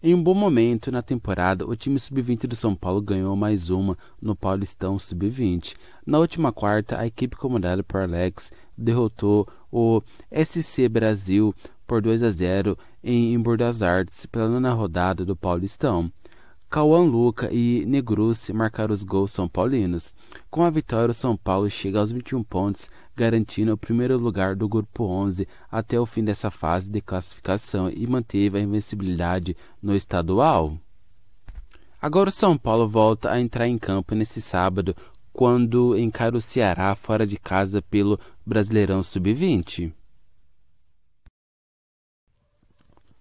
Em um bom momento na temporada, o time sub-20 do São Paulo ganhou mais uma no Paulistão sub-20. Na última quarta, a equipe comandada por Alex derrotou o SC Brasil por 2 a 0 em Embu das Artes pela nona rodada do Paulistão. Cauã Luca e Negrucci marcaram os gols são paulinos. Com a vitória, o São Paulo chega aos 21 pontos garantindo o primeiro lugar do grupo 11 até o fim dessa fase de classificação e manteve a invencibilidade no estadual. Agora o São Paulo volta a entrar em campo nesse sábado, quando encara o Ceará fora de casa pelo Brasileirão Sub-20.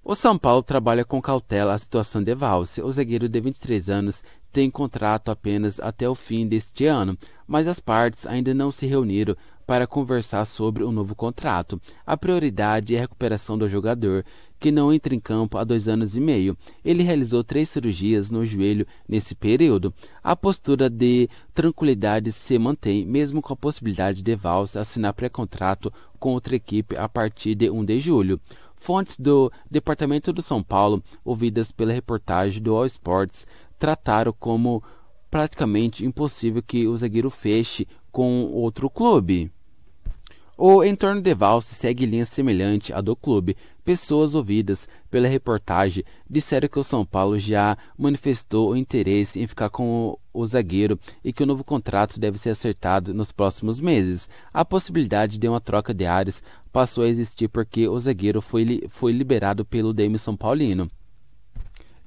O São Paulo trabalha com cautela a situação de Valse. O zagueiro de 23 anos tem contrato apenas até o fim deste ano, mas as partes ainda não se reuniram para conversar sobre um novo contrato. A prioridade é a recuperação do jogador, que não entra em campo há dois anos e meio. Ele realizou três cirurgias no joelho nesse período. A postura de tranquilidade se mantém, mesmo com a possibilidade de Valls assinar pré-contrato com outra equipe a partir de 1 de julho. Fontes do Departamento do São Paulo, ouvidas pela reportagem do All Sports, trataram como praticamente impossível que o zagueiro feche com outro clube. O entorno de Valse segue linha semelhante à do clube. Pessoas ouvidas pela reportagem disseram que o São Paulo já manifestou o interesse em ficar com o, o zagueiro e que o novo contrato deve ser acertado nos próximos meses. A possibilidade de uma troca de ares passou a existir porque o zagueiro foi, foi liberado pelo DM São Paulino.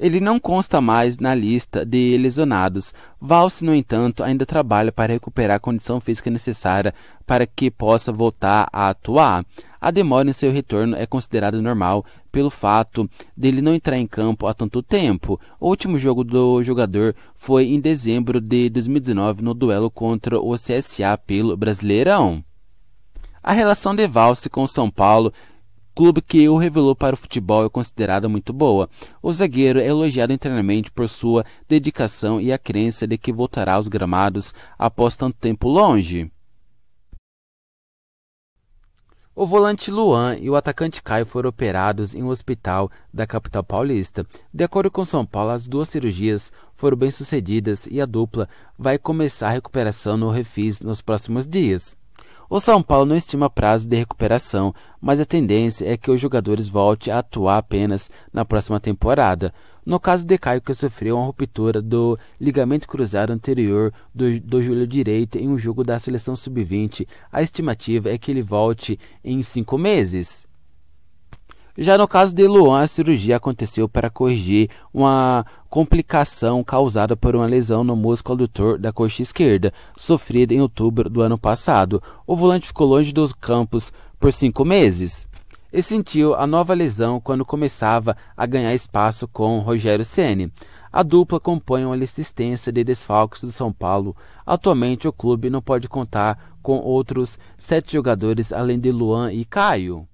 Ele não consta mais na lista de lesionados. Valse, no entanto, ainda trabalha para recuperar a condição física necessária para que possa voltar a atuar. A demora em seu retorno é considerada normal pelo fato dele não entrar em campo há tanto tempo. O último jogo do jogador foi em dezembro de 2019 no duelo contra o CSA pelo Brasileirão. A relação de Valse com São Paulo clube que o revelou para o futebol é considerada muito boa. O zagueiro é elogiado internamente por sua dedicação e a crença de que voltará aos gramados após tanto tempo longe. O volante Luan e o atacante Caio foram operados em um hospital da capital paulista. De acordo com São Paulo, as duas cirurgias foram bem-sucedidas e a dupla vai começar a recuperação no refis nos próximos dias. O São Paulo não estima prazo de recuperação, mas a tendência é que os jogadores voltem a atuar apenas na próxima temporada. No caso de Caio, que sofreu uma ruptura do ligamento cruzado anterior do, do joelho direito em um jogo da seleção sub-20, a estimativa é que ele volte em cinco meses. Já no caso de Luan, a cirurgia aconteceu para corrigir uma complicação causada por uma lesão no músculo adutor da coxa esquerda, sofrida em outubro do ano passado. O volante ficou longe dos campos por cinco meses e sentiu a nova lesão quando começava a ganhar espaço com Rogério Ceni. A dupla compõe uma lista extensa de desfalques do São Paulo. Atualmente, o clube não pode contar com outros sete jogadores além de Luan e Caio.